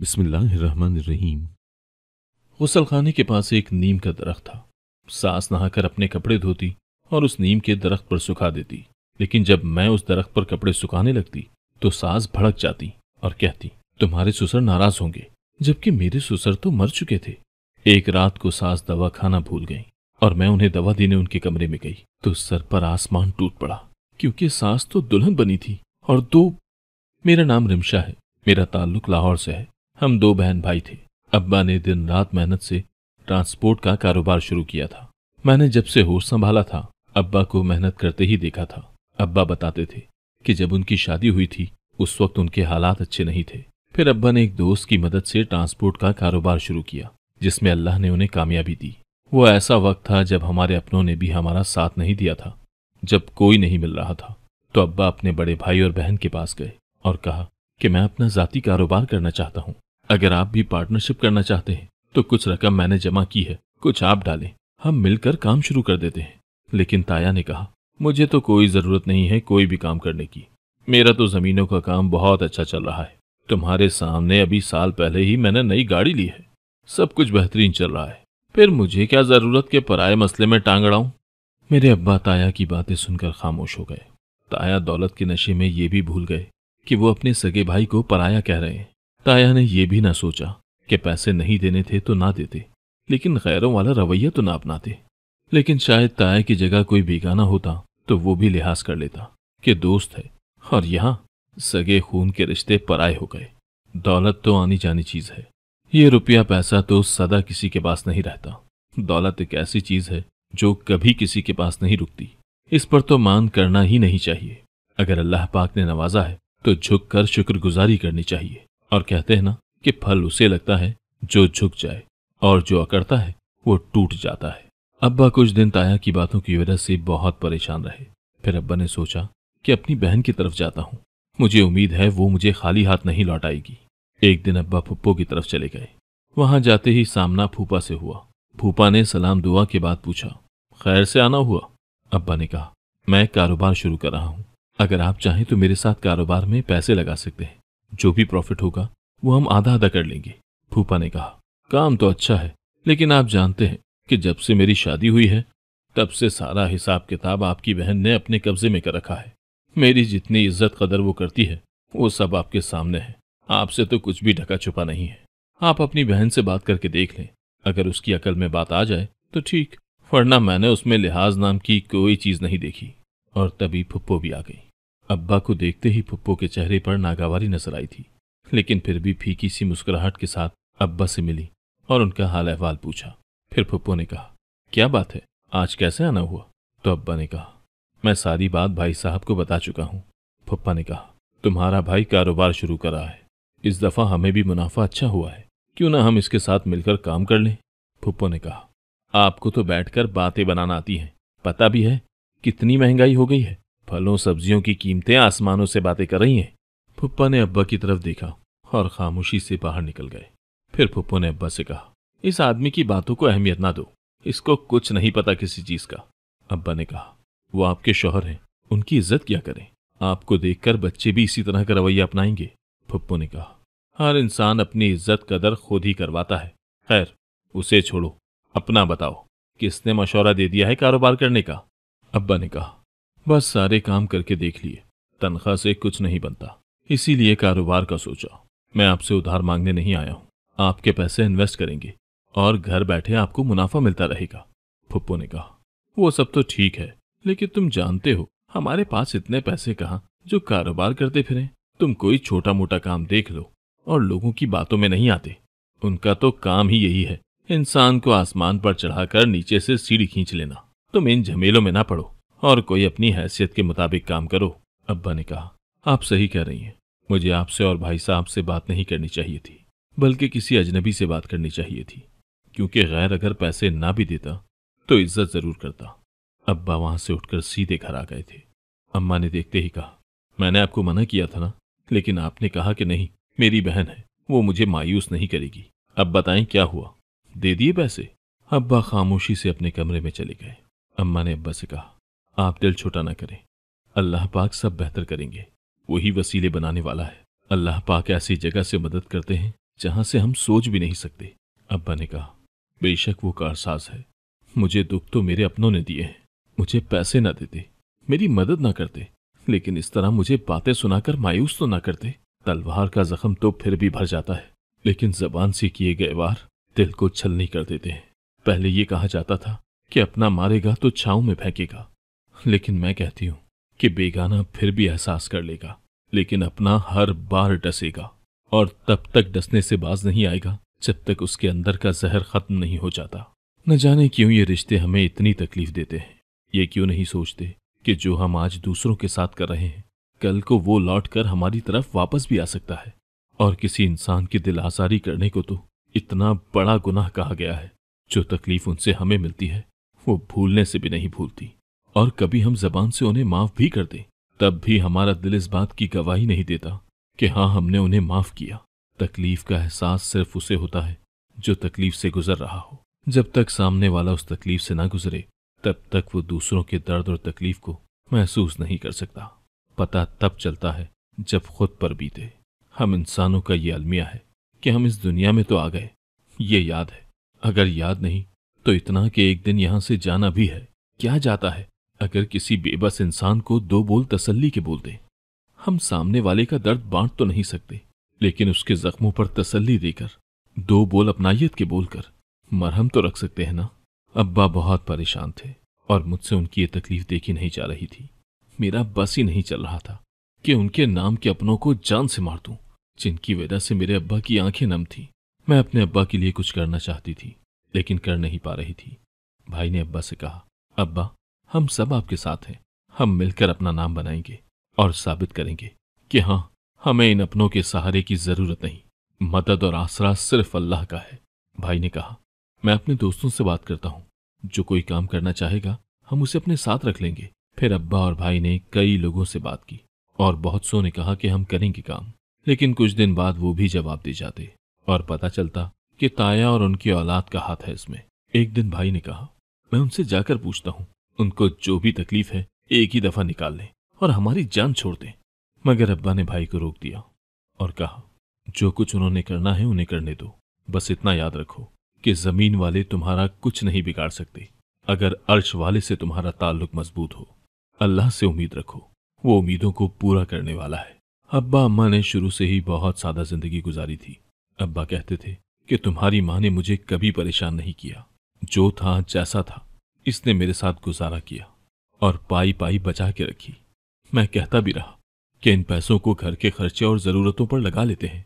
बिस्मिल्लाहिर्रहमानिर्रहीम गसल खाने के पास एक नीम का दरख्त था सास नहाकर अपने कपड़े धोती और उस नीम के दरख्त पर सुखा देती लेकिन जब मैं उस दरख्त पर कपड़े सुखाने लगती तो सास भड़क जाती और कहती तुम्हारे ससुर नाराज होंगे जबकि मेरे ससुर तो मर चुके थे एक रात को सास दवा खाना भूल गई और मैं उन्हें दवा देने उनके कमरे में गई तो सर पर आसमान टूट पड़ा क्योंकि सास तो दुल्हन बनी थी और दो मेरा नाम रिमशा है मेरा ताल्लुक लाहौर से है हम दो बहन भाई थे अब्बा ने दिन रात मेहनत से ट्रांसपोर्ट का कारोबार शुरू किया था मैंने जब से होश संभाला था अब्बा को मेहनत करते ही देखा था अब्बा बताते थे कि जब उनकी शादी हुई थी उस वक्त उनके हालात अच्छे नहीं थे फिर अब्बा ने एक दोस्त की मदद से ट्रांसपोर्ट का कारोबार शुरू किया जिसमें अल्लाह ने उन्हें कामयाबी दी वो ऐसा वक्त था जब हमारे अपनों ने भी हमारा साथ नहीं दिया था जब कोई नहीं मिल रहा था तो अब्बा अपने बड़े भाई और बहन के पास गए और कहा कि मैं अपना जाती कारोबार करना चाहता हूँ अगर आप भी पार्टनरशिप करना चाहते हैं तो कुछ रकम मैंने जमा की है कुछ आप डालें हम मिलकर काम शुरू कर देते हैं लेकिन ताया ने कहा मुझे तो कोई जरूरत नहीं है कोई भी काम करने की मेरा तो जमीनों का काम बहुत अच्छा चल रहा है तुम्हारे सामने अभी साल पहले ही मैंने नई गाड़ी ली है सब कुछ बेहतरीन चल रहा है फिर मुझे क्या जरूरत के पराये मसले में टांग अड़ाऊं मेरे अब्बा ताया की बातें सुनकर खामोश हो गए ताया दौलत के नशे में ये भी भूल गए कि वो अपने सगे भाई को पराया कह रहे हैं ताया ने यह भी ना सोचा कि पैसे नहीं देने थे तो ना देते लेकिन गैरों वाला रवैया तो ना अपनाते लेकिन शायद ताया की जगह कोई बेगाना होता तो वो भी लिहाज कर लेता कि दोस्त है और यहां सगे खून के रिश्ते पराए हो गए दौलत तो आनी जानी चीज है ये रुपया पैसा तो सदा किसी के पास नहीं रहता दौलत एक ऐसी चीज है जो कभी किसी के पास नहीं रुकती इस पर तो मान करना ही नहीं चाहिए अगर अल्लाह पाक ने नवाजा है तो झुक कर शुक्रगुजारी करनी चाहिए और कहते हैं ना कि फल उसे लगता है जो झुक जाए और जो अकड़ता है वो टूट जाता है अब्बा कुछ दिन ताया की बातों की वजह से बहुत परेशान रहे फिर अब्बा ने सोचा कि अपनी बहन की तरफ जाता हूँ मुझे उम्मीद है वो मुझे खाली हाथ नहीं लौटाएगी एक दिन अब्बा फुप्पो की तरफ चले गए वहां जाते ही सामना फूपा से हुआ फूपा ने सलाम दुआ के बाद पूछा खैर से आना हुआ अब्बा ने कहा मैं कारोबार शुरू कर रहा हूँ अगर आप चाहें तो मेरे साथ कारोबार में पैसे लगा सकते हैं जो भी प्रॉफिट होगा वो हम आधा आधा कर लेंगे फूफा ने कहा काम तो अच्छा है लेकिन आप जानते हैं कि जब से मेरी शादी हुई है तब से सारा हिसाब किताब आपकी बहन ने अपने कब्जे में कर रखा है मेरी जितनी इज्जत कदर वो करती है वो सब आपके सामने है आपसे तो कुछ भी ढका छुपा नहीं है आप अपनी बहन से बात करके देख लें अगर उसकी अकल में बात आ जाए तो ठीक वरना मैंने उसमें लिहाज नाम की कोई चीज नहीं देखी और तभी फुप्पो भी आ गई अब्बा को देखते ही पुप्पो के चेहरे पर नागावारी नजर आई थी लेकिन फिर भी फीकी सी मुस्कुराहट के साथ अब्बा से मिली और उनका हाल अहवाल पूछा फिर पुप्पो ने कहा क्या बात है आज कैसे आना हुआ तो अब्बा ने कहा मैं सारी बात भाई साहब को बता चुका हूँ पुप्पा ने कहा तुम्हारा भाई कारोबार शुरू कर रहा है इस दफा हमें भी मुनाफा अच्छा हुआ है क्यों ना हम इसके साथ मिलकर काम कर लें पुप्पो ने कहा आपको तो बैठकर बातें बनाना आती हैं पता भी है कितनी महंगाई हो गई है फलों सब्जियों की कीमतें आसमानों से बातें कर रही हैं फुप्पा ने अब्बा की तरफ देखा और खामोशी से बाहर निकल गए फिर फुप्पो ने अब्बा से कहा इस आदमी की बातों को अहमियत ना दो इसको कुछ नहीं पता किसी चीज का अब्बा ने कहा वो आपके शोहर हैं उनकी इज्जत क्या करें आपको देखकर बच्चे भी इसी तरह का रवैया अपनाएंगे फुप्पो ने कहा हर इंसान अपनी इज्जत कदर खुद ही करवाता है खैर उसे छोड़ो अपना बताओ किसने मशवरा दे दिया है कारोबार करने का अब्बा ने कहा बस सारे काम करके देख लिए तनख्वाह से कुछ नहीं बनता इसीलिए कारोबार का सोचा मैं आपसे उधार मांगने नहीं आया हूं आपके पैसे इन्वेस्ट करेंगे और घर बैठे आपको मुनाफा मिलता रहेगा फुप्पो ने कहा वो सब तो ठीक है लेकिन तुम जानते हो हमारे पास इतने पैसे कहाँ जो कारोबार करते फिरें तुम कोई छोटा मोटा काम देख लो और लोगों की बातों में नहीं आते उनका तो काम ही यही है इंसान को आसमान पर चढ़ाकर नीचे से सीढ़ी खींच लेना तुम इन झमेलों में ना पड़ो और कोई अपनी हैसियत के मुताबिक काम करो अब्बा ने कहा आप सही कह रही हैं मुझे आपसे और भाई साहब से बात नहीं करनी चाहिए थी बल्कि किसी अजनबी से बात करनी चाहिए थी क्योंकि गैर अगर पैसे ना भी देता तो इज्जत जरूर करता अब्बा वहां से उठकर सीधे घर आ गए थे अम्मा ने देखते ही कहा मैंने आपको मना किया था ना लेकिन आपने कहा कि नहीं मेरी बहन है वो मुझे मायूस नहीं करेगी अब बताएं क्या हुआ दे दिए पैसे अब्बा खामोशी से अपने कमरे में चले गए अम्मा ने अब्बा से कहा आप दिल छोटा ना करें अल्लाह पाक सब बेहतर करेंगे वही वसीले बनाने वाला है अल्लाह पाक ऐसी जगह से मदद करते हैं जहां से हम सोच भी नहीं सकते अब्बा ने कहा बेशक वो कारसाज है मुझे दुख तो मेरे अपनों ने दिए हैं मुझे पैसे ना देते मेरी मदद ना करते लेकिन इस तरह मुझे बातें सुनाकर मायूस तो ना करते तलवार का जख्म तो फिर भी भर जाता है लेकिन जबान से किए गए वार दिल को छलनी कर देते हैं पहले ये कहा जाता था कि अपना मारेगा तो छाऊ में फेंकेगा लेकिन मैं कहती हूं कि बेगाना फिर भी एहसास कर लेगा लेकिन अपना हर बार डसेगा और तब तक डसने से बाज नहीं आएगा जब तक उसके अंदर का जहर खत्म नहीं हो जाता न जाने क्यों ये रिश्ते हमें इतनी तकलीफ देते हैं ये क्यों नहीं सोचते कि जो हम आज दूसरों के साथ कर रहे हैं कल को वो लौट कर हमारी तरफ वापस भी आ सकता है और किसी इंसान की दिल आजारी करने को तो इतना बड़ा गुनाह कहा गया है जो तकलीफ उनसे हमें मिलती है वो भूलने से भी नहीं भूलती और कभी हम जबान से उन्हें माफ भी कर दें तब भी हमारा दिल इस बात की गवाही नहीं देता कि हाँ हमने उन्हें माफ किया तकलीफ का एहसास सिर्फ उसे होता है जो तकलीफ से गुजर रहा हो जब तक सामने वाला उस तकलीफ से ना गुजरे तब तक वो दूसरों के दर्द और तकलीफ को महसूस नहीं कर सकता पता तब चलता है जब खुद पर बीते हम इंसानों का ये अलमिया है कि हम इस दुनिया में तो आ गए ये याद है अगर याद नहीं तो इतना कि एक दिन यहां से जाना भी है क्या जाता है अगर किसी बेबस इंसान को दो बोल तसल्ली के बोल दे हम सामने वाले का दर्द बांट तो नहीं सकते लेकिन उसके जख्मों पर तसल्ली देकर दो बोल अपनाइत के बोलकर मरहम तो रख सकते हैं ना अब्बा बहुत परेशान थे और मुझसे उनकी ये तकलीफ देखी नहीं जा रही थी मेरा बस ही नहीं चल रहा था कि उनके नाम के अपनों को जान से मार दूं जिनकी वजह से मेरे अब्बा की आंखें नम थी मैं अपने अब्बा के लिए कुछ करना चाहती थी लेकिन कर नहीं पा रही थी भाई ने अब्बा से कहा अब्बा हम सब आपके साथ हैं हम मिलकर अपना नाम बनाएंगे और साबित करेंगे कि हाँ हमें इन अपनों के सहारे की जरूरत नहीं मदद और आसरा सिर्फ अल्लाह का है भाई ने कहा मैं अपने दोस्तों से बात करता हूँ जो कोई काम करना चाहेगा हम उसे अपने साथ रख लेंगे फिर अब्बा और भाई ने कई लोगों से बात की और बहुत सो ने कहा कि हम करेंगे काम लेकिन कुछ दिन बाद वो भी जवाब दे जाते और पता चलता कि ताया और उनकी औलाद का हाथ है इसमें एक दिन भाई ने कहा मैं उनसे जाकर पूछता हूँ उनको जो भी तकलीफ है एक ही दफा निकाल लें और हमारी जान छोड़ दें मगर अब्बा ने भाई को रोक दिया और कहा जो कुछ उन्होंने करना है उन्हें करने दो बस इतना याद रखो कि जमीन वाले तुम्हारा कुछ नहीं बिगाड़ सकते अगर अर्श वाले से तुम्हारा ताल्लुक मजबूत हो अल्लाह से उम्मीद रखो वो उम्मीदों को पूरा करने वाला है अब्बा अम्मा ने शुरू से ही बहुत सादा जिंदगी गुजारी थी अब्बा कहते थे कि तुम्हारी माँ ने मुझे कभी परेशान नहीं किया जो था जैसा था इसने मेरे साथ गुजारा किया और पाई पाई बचा के रखी मैं कहता भी रहा कि इन पैसों को घर के खर्चे और जरूरतों पर लगा लेते हैं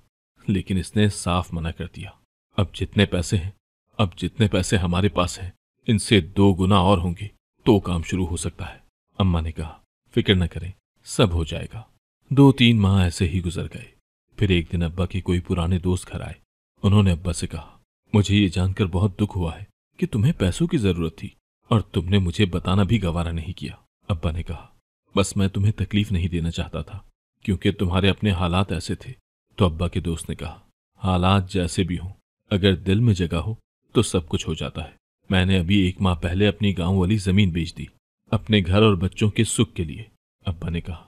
लेकिन इसने साफ मना कर दिया अब जितने पैसे हैं अब जितने पैसे हमारे पास हैं इनसे दो गुना और होंगे तो काम शुरू हो सकता है अम्मा ने कहा फिक्र न करें सब हो जाएगा दो तीन माह ऐसे ही गुजर गए फिर एक दिन अब्बा के कोई पुराने दोस्त घर आए उन्होंने अब्बा से कहा मुझे ये जानकर बहुत दुख हुआ है कि तुम्हें पैसों की जरूरत थी और तुमने मुझे बताना भी गवारा नहीं किया अब्बा ने कहा बस मैं तुम्हें तकलीफ नहीं देना चाहता था क्योंकि तुम्हारे अपने हालात ऐसे थे तो अब्बा के दोस्त ने कहा हालात जैसे भी हों अगर दिल में जगह हो तो सब कुछ हो जाता है मैंने अभी एक माह पहले अपनी गांव वाली जमीन बेच दी अपने घर और बच्चों के सुख के लिए अब्बा ने कहा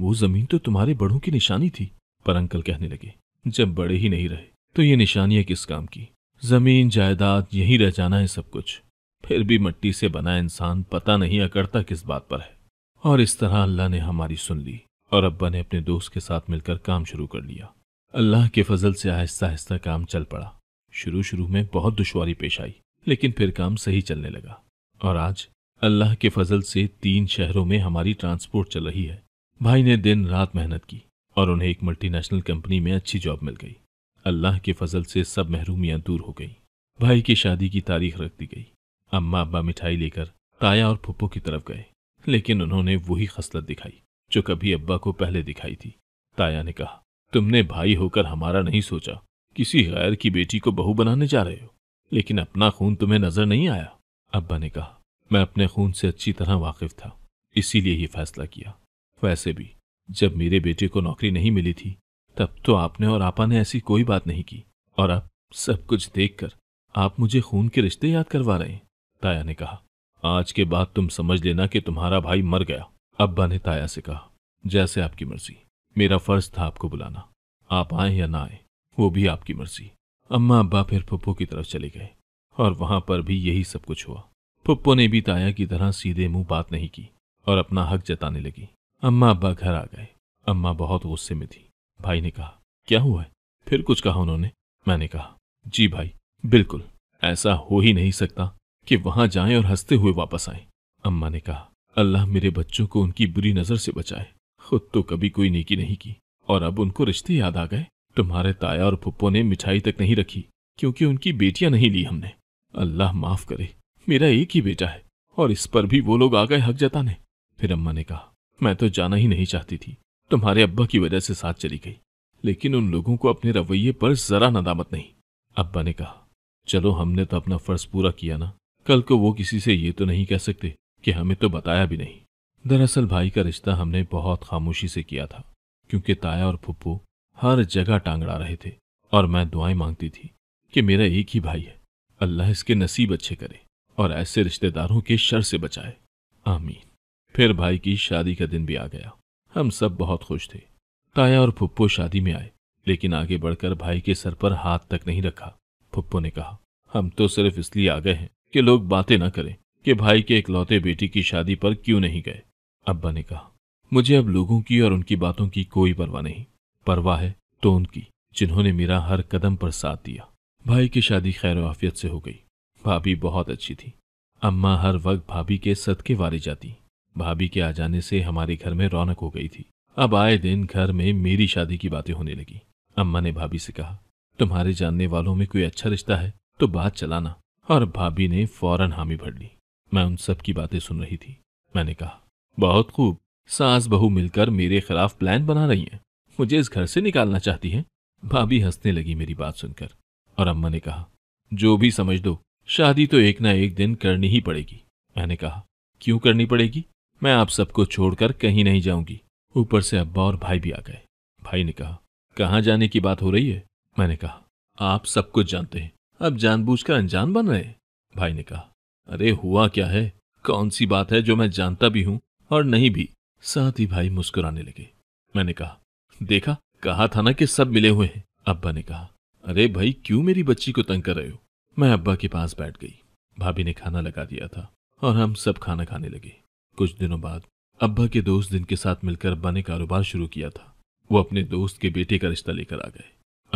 वो जमीन तो तुम्हारे बड़ों की निशानी थी पर अंकल कहने लगे जब बड़े ही नहीं रहे तो ये निशानियां किस काम की जमीन जायदाद यहीं रह जाना है सब कुछ फिर भी मट्टी से बना इंसान पता नहीं अकड़ता किस बात पर है और इस तरह अल्लाह ने हमारी सुन ली और अब्बा ने अपने दोस्त के साथ मिलकर काम शुरू कर लिया अल्लाह के फजल से आहिस्ता आहिस्ता काम चल पड़ा शुरू शुरू में बहुत दुशारी पेश आई लेकिन फिर काम सही चलने लगा और आज अल्लाह के फजल से तीन शहरों में हमारी ट्रांसपोर्ट चल रही है भाई ने दिन रात मेहनत की और उन्हें एक मल्टीनेशनल कंपनी में अच्छी जॉब मिल गई अल्लाह के फजल से सब महरूमियाँ दूर हो गई भाई की शादी की तारीख रख दी गई अम्मा अब्बा मिठाई लेकर ताया और फुप्पो की तरफ गए लेकिन उन्होंने वही खसलत दिखाई जो कभी अब्बा को पहले दिखाई थी ताया ने कहा तुमने भाई होकर हमारा नहीं सोचा किसी गैर की बेटी को बहू बनाने जा रहे हो लेकिन अपना खून तुम्हें नजर नहीं आया अब्बा ने कहा मैं अपने खून से अच्छी तरह वाकिफ था इसीलिए ये फैसला किया वैसे भी जब मेरे बेटे को नौकरी नहीं मिली थी तब तो आपने और आपा ने ऐसी कोई बात नहीं की और अब सब कुछ देखकर आप मुझे खून के रिश्ते याद करवा रहे हैं ताया ने कहा आज के बाद तुम समझ लेना कि तुम्हारा भाई मर गया अब्बा ने ताया से कहा जैसे आपकी मर्जी मेरा फर्ज था आपको बुलाना आप आए या ना आए वो भी आपकी मर्जी अम्मा अब्बा फिर पप्पो की तरफ चले गए और वहां पर भी यही सब कुछ हुआ पप्पो ने भी ताया की तरह सीधे मुंह बात नहीं की और अपना हक जताने लगी अम्मा अब्बा घर आ गए अम्मा बहुत गुस्से में थी भाई ने कहा क्या हुआ है फिर कुछ कहा उन्होंने मैंने कहा जी भाई बिल्कुल ऐसा हो ही नहीं सकता कि वहां जाएं और हंसते हुए वापस आएं। अम्मा ने कहा अल्लाह मेरे बच्चों को उनकी बुरी नजर से बचाए खुद तो कभी कोई नेकी नहीं की और अब उनको रिश्ते याद आ गए तुम्हारे ताया और पुप्पो ने मिठाई तक नहीं रखी क्योंकि उनकी बेटियां नहीं ली हमने अल्लाह माफ करे मेरा एक ही बेटा है और इस पर भी वो लोग आ गए हक जताने फिर अम्मा ने कहा मैं तो जाना ही नहीं चाहती थी तुम्हारे अब्बा की वजह से साथ चली गई लेकिन उन लोगों को अपने रवैये पर जरा नदामत नहीं अब्बा ने कहा चलो हमने तो अपना फर्ज पूरा किया ना कल को वो किसी से ये तो नहीं कह सकते कि हमें तो बताया भी नहीं दरअसल भाई का रिश्ता हमने बहुत खामोशी से किया था क्योंकि ताया और फुप्पू हर जगह टांगड़ा रहे थे और मैं दुआएं मांगती थी कि मेरा एक ही भाई है अल्लाह इसके नसीब अच्छे करे और ऐसे रिश्तेदारों के शर से बचाए आमीन फिर भाई की शादी का दिन भी आ गया हम सब बहुत खुश थे ताया और फुप्पो शादी में आए लेकिन आगे बढ़कर भाई के सर पर हाथ तक नहीं रखा फुप्पो ने कहा हम तो सिर्फ इसलिए आ गए हैं कि लोग बातें ना करें कि भाई के इकलौते बेटी की शादी पर क्यों नहीं गए अब्बा ने कहा मुझे अब लोगों की और उनकी बातों की कोई परवाह नहीं परवाह है तो उनकी जिन्होंने मेरा हर कदम पर साथ दिया भाई की शादी खैर वाफियत से हो गई भाभी बहुत अच्छी थी अम्मा हर वक्त भाभी के सदके वारी जाती भाभी के आ जाने से हमारे घर में रौनक हो गई थी अब आए दिन घर में मेरी शादी की बातें होने लगी अम्मा ने भाभी से कहा तुम्हारे जानने वालों में कोई अच्छा रिश्ता है तो बात चलाना और भाभी ने फौरन हामी भर ली मैं उन सब की बातें सुन रही थी मैंने कहा बहुत खूब सास बहू मिलकर मेरे खिलाफ प्लान बना रही हैं मुझे इस घर से निकालना चाहती हैं भाभी हंसने लगी मेरी बात सुनकर और अम्मा ने कहा जो भी समझ दो शादी तो एक ना एक दिन करनी ही पड़ेगी मैंने कहा क्यों करनी पड़ेगी मैं आप सबको छोड़कर कहीं नहीं जाऊंगी ऊपर से अब्बा और भाई भी आ गए भाई ने कहा कहाँ जाने की बात हो रही है मैंने कहा आप सब कुछ जानते हैं अब जानबूझकर अनजान बन रहे भाई ने कहा अरे हुआ क्या है कौन सी बात है जो मैं जानता भी हूं और नहीं भी साथ ही भाई मुस्कुराने लगे मैंने कहा देखा कहा था ना कि सब मिले हुए हैं अब्बा ने कहा अरे भाई क्यों मेरी बच्ची को तंग कर रहे हो मैं अब्बा के पास बैठ गई भाभी ने खाना लगा दिया था और हम सब खाना खाने लगे कुछ दिनों बाद अब्बा के दोस्त दिन के साथ मिलकर अब्बा ने कारोबार शुरू किया था वो अपने दोस्त के बेटे का रिश्ता लेकर आ गए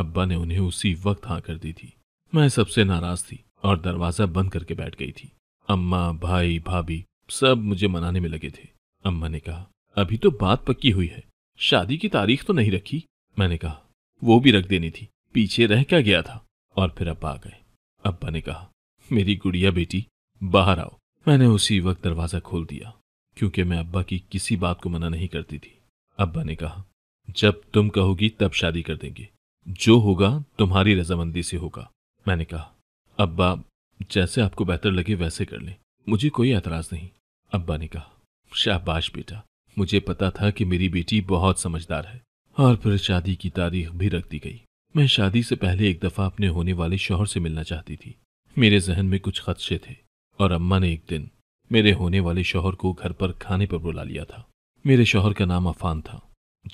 अब्बा ने उन्हें उसी वक्त हाँ कर दी थी मैं सबसे नाराज थी और दरवाजा बंद करके बैठ गई थी अम्मा भाई भाभी सब मुझे मनाने में लगे थे अम्मा ने कहा अभी तो बात पक्की हुई है शादी की तारीख तो नहीं रखी मैंने कहा वो भी रख देनी थी पीछे रह क्या गया था और फिर अब आ गए अब्बा ने कहा मेरी गुड़िया बेटी बाहर आओ मैंने उसी वक्त दरवाजा खोल दिया क्योंकि मैं अब्बा की किसी बात को मना नहीं करती थी अब्बा ने कहा जब तुम कहोगी तब शादी कर देंगे जो होगा तुम्हारी रजामंदी से होगा मैंने कहा अब्बा जैसे आपको बेहतर लगे वैसे कर लें मुझे कोई एतराज़ नहीं अब्बा ने कहा शाहबाश बेटा मुझे पता था कि मेरी बेटी बहुत समझदार है और फिर शादी की तारीख भी रख दी गई मैं शादी से पहले एक दफ़ा अपने होने वाले शोहर से मिलना चाहती थी मेरे जहन में कुछ खदशे थे और अम्मा ने एक दिन मेरे होने वाले शोहर को घर पर खाने पर बुला लिया था मेरे शोहर का नाम अफान था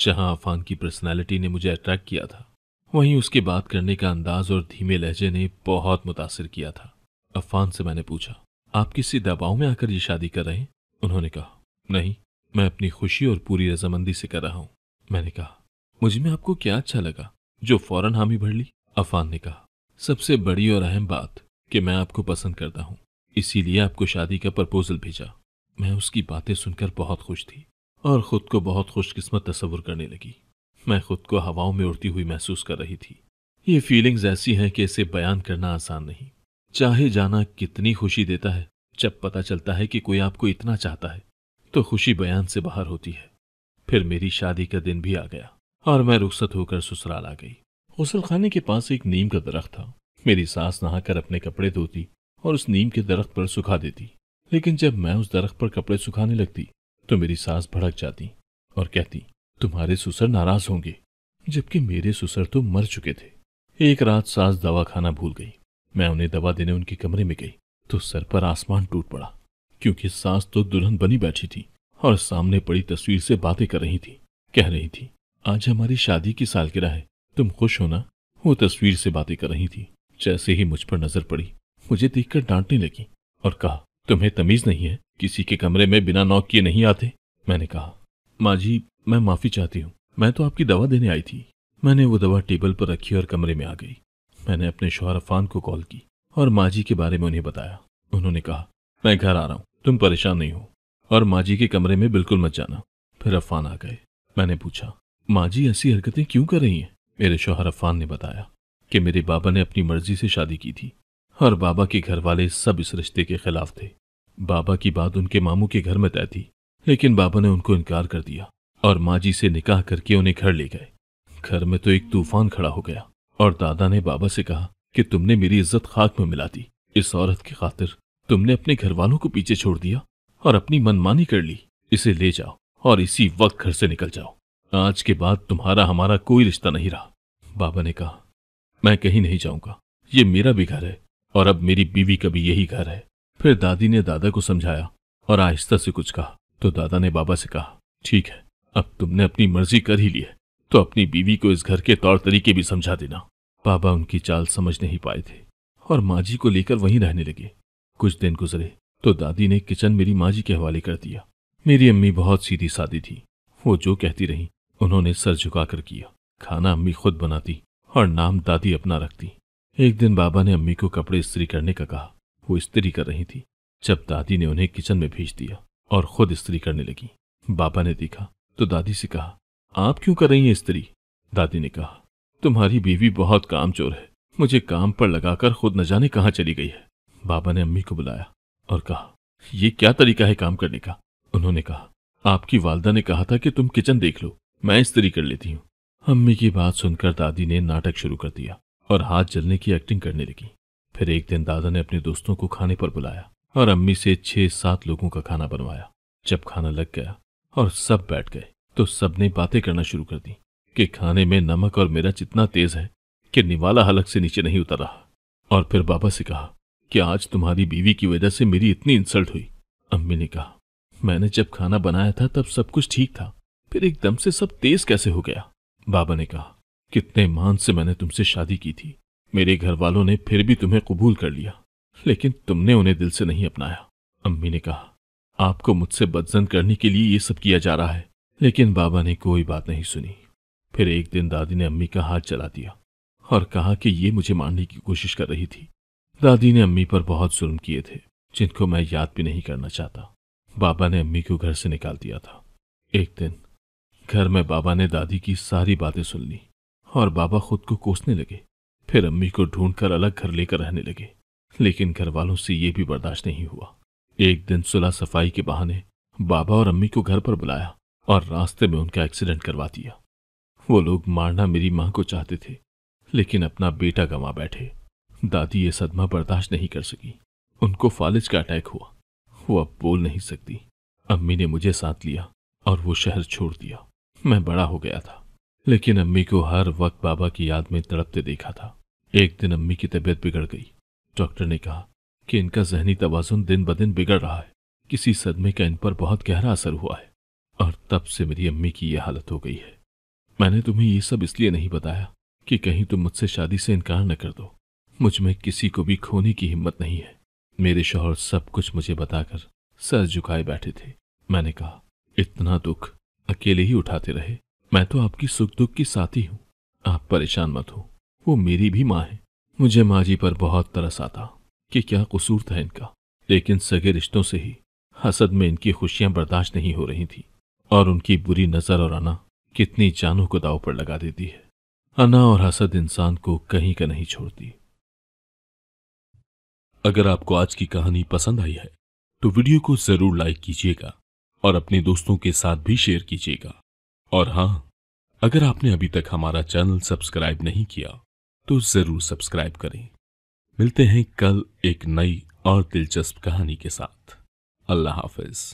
जहां अफान की पर्सनैलिटी ने मुझे अट्रैक्ट किया था वहीं उसके बात करने का अंदाज और धीमे लहजे ने बहुत मुतासर किया था अफान से मैंने पूछा आप किसी दबाव में आकर ये शादी कर रहे हैं उन्होंने कहा नहीं मैं अपनी खुशी और पूरी रजामंदी से कर रहा हूँ मैंने कहा मुझ में आपको क्या अच्छा लगा जो फौरन हामी भर ली अफान ने कहा सबसे बड़ी और अहम बात कि मैं आपको पसंद करता हूँ इसीलिए आपको शादी का प्रपोजल भेजा मैं उसकी बातें सुनकर बहुत खुश थी और खुद को बहुत खुशकिस्मत तस्वर करने लगी मैं खुद को हवाओं में उड़ती हुई महसूस कर रही थी ये फीलिंग्स ऐसी हैं कि इसे बयान करना आसान नहीं चाहे जाना कितनी खुशी देता है जब पता चलता है कि कोई आपको इतना चाहता है तो खुशी बयान से बाहर होती है फिर मेरी शादी का दिन भी आ गया और मैं रुखसत होकर ससुराल आ गई गसल खाने के पास एक नीम का दरख्त था मेरी सास नहाकर अपने कपड़े धोती और उस नीम के दरख्त पर सुखा देती लेकिन जब मैं उस दरख्त पर कपड़े सुखाने लगती तो मेरी सास भड़क जाती और कहती तुम्हारे सुसर नाराज होंगे जबकि मेरे सुसर तो मर चुके थे एक रात सास दवा खाना भूल गई मैं उन्हें दवा देने उनके कमरे में गई तो सर पर आसमान टूट पड़ा क्योंकि सास तो दुल्हन बनी बैठी थी और सामने पड़ी तस्वीर से बातें कर रही थी कह रही थी आज हमारी शादी की सालगिरह है तुम खुश हो ना वो तस्वीर से बातें कर रही थी जैसे ही मुझ पर नजर पड़ी मुझे देखकर डांटने लगी और कहा तुम्हें तमीज नहीं है किसी के कमरे में बिना नॉक किए नहीं आते मैंने कहा माँ जी मैं माफी चाहती हूँ मैं तो आपकी दवा देने आई थी मैंने वो दवा टेबल पर रखी और कमरे में आ गई मैंने अपने शोहर अफान को कॉल की और माँ जी के बारे में उन्हें बताया उन्होंने कहा मैं घर आ रहा हूँ तुम परेशान नहीं हो और माँ जी के कमरे में बिल्कुल मत जाना फिर अफान आ गए मैंने पूछा माँ जी ऐसी हरकतें क्यों कर रही हैं मेरे शोहर अफान ने बताया कि मेरे बाबा ने अपनी मर्जी से शादी की थी और बाबा के घर वाले सब इस रिश्ते के खिलाफ थे बाबा की बात उनके मामू के घर में तय थी लेकिन बाबा ने उनको इनकार कर दिया और माँ जी से निकाह करके उन्हें घर ले गए घर में तो एक तूफान खड़ा हो गया और दादा ने बाबा से कहा कि तुमने मेरी इज्जत खाक में मिला दी इस औरत की खातिर तुमने अपने घर वालों को पीछे छोड़ दिया और अपनी मनमानी कर ली इसे ले जाओ और इसी वक्त घर से निकल जाओ आज के बाद तुम्हारा हमारा कोई रिश्ता नहीं रहा बाबा ने कहा मैं कहीं नहीं जाऊंगा ये मेरा भी घर है और अब मेरी बीवी का भी यही घर है फिर दादी ने दादा को समझाया और आहिस्ता से कुछ कहा तो दादा ने बाबा से कहा ठीक है अब तुमने अपनी मर्जी कर ही ली है तो अपनी बीवी को इस घर के तौर तरीके भी समझा देना बाबा उनकी चाल समझ नहीं पाए थे और माँ जी को लेकर वहीं रहने लगे कुछ दिन गुजरे तो दादी ने किचन मेरी माँ जी के हवाले कर दिया मेरी अम्मी बहुत सीधी सादी थी वो जो कहती रही उन्होंने सर झुकाकर किया खाना अम्मी खुद बनाती और नाम दादी अपना रखती एक दिन बाबा ने अम्मी को कपड़े इस्त्री करने का कहा वो इस्त्री कर रही थी जब दादी ने उन्हें किचन में भेज दिया और खुद इस्त्री करने लगी बाबा ने देखा तो दादी से कहा आप क्यों कर रही हैं स्त्री दादी ने कहा तुम्हारी बीवी बहुत कामचोर है मुझे काम पर लगाकर खुद न जाने कहां चली गई है बाबा ने अम्मी को बुलाया और कहा यह क्या तरीका है काम करने का उन्होंने कहा आपकी वालदा ने कहा था कि तुम किचन देख लो मैं स्त्री कर लेती हूँ अम्मी की बात सुनकर दादी ने नाटक शुरू कर दिया और हाथ जलने की एक्टिंग करने लगी फिर एक दिन दादा ने अपने दोस्तों को खाने पर बुलाया और अम्मी से छह सात लोगों का खाना बनवाया जब खाना लग गया और सब बैठ गए तो सबने बातें करना शुरू कर दी कि खाने में नमक और मिर्च इतना तेज है कि निवाला हलक से नीचे नहीं उतर रहा और फिर बाबा से कहा कि आज तुम्हारी बीवी की वजह से मेरी इतनी इंसल्ट हुई अम्मी ने कहा मैंने जब खाना बनाया था तब सब कुछ ठीक था फिर एकदम से सब तेज कैसे हो गया बाबा ने कहा कितने मान से मैंने तुमसे शादी की थी मेरे घर वालों ने फिर भी तुम्हें कबूल कर लिया लेकिन तुमने उन्हें दिल से नहीं अपनाया अम्मी ने कहा आपको मुझसे बदजन करने के लिए ये सब किया जा रहा है लेकिन बाबा ने कोई बात नहीं सुनी फिर एक दिन दादी ने अम्मी का हाथ चला दिया और कहा कि ये मुझे मारने की कोशिश कर रही थी दादी ने अम्मी पर बहुत जुल्म किए थे जिनको मैं याद भी नहीं करना चाहता बाबा ने अम्मी को घर से निकाल दिया था एक दिन घर में बाबा ने दादी की सारी बातें सुन ली और बाबा खुद को कोसने लगे फिर अम्मी को ढूंढकर अलग घर लेकर रहने लगे लेकिन घर वालों से ये भी बर्दाश्त नहीं हुआ एक दिन सुलह सफाई के बहाने बाबा और अम्मी को घर पर बुलाया और रास्ते में उनका एक्सीडेंट करवा दिया वो लोग मारना मेरी मां को चाहते थे लेकिन अपना बेटा गंवा बैठे दादी ये सदमा बर्दाश्त नहीं कर सकी उनको फालिज का अटैक हुआ वो अब बोल नहीं सकती अम्मी ने मुझे साथ लिया और वो शहर छोड़ दिया मैं बड़ा हो गया था लेकिन अम्मी को हर वक्त बाबा की याद में तड़पते देखा था एक दिन अम्मी की तबीयत बिगड़ गई डॉक्टर ने कहा कि इनका जहनी तोज़ुन दिन ब दिन बिगड़ रहा है किसी सदमे का इन पर बहुत गहरा असर हुआ है और तब से मेरी अम्मी की यह हालत हो गई है मैंने तुम्हें यह सब इसलिए नहीं बताया कि कहीं तुम मुझसे शादी से इनकार न कर दो मुझ में किसी को भी खोने की हिम्मत नहीं है मेरे शोहर सब कुछ मुझे बताकर सर झुकाए बैठे थे मैंने कहा इतना दुख अकेले ही उठाते रहे मैं तो आपकी सुख दुख की साथी हूं आप परेशान मत हो वो मेरी भी माँ है मुझे माँ जी पर बहुत तरस आता कि क्या कसूर था इनका लेकिन सगे रिश्तों से ही हसद में इनकी खुशियां बर्दाश्त नहीं हो रही थी और उनकी बुरी नजर और अना कितनी जानों को दाव पर लगा देती है अना और हसद इंसान को कहीं का नहीं छोड़ती अगर आपको आज की कहानी पसंद आई है तो वीडियो को जरूर लाइक कीजिएगा और अपने दोस्तों के साथ भी शेयर कीजिएगा और हां अगर आपने अभी तक हमारा चैनल सब्सक्राइब नहीं किया तो जरूर सब्सक्राइब करें मिलते हैं कल एक नई और दिलचस्प कहानी के साथ अल्लाह हाफिज़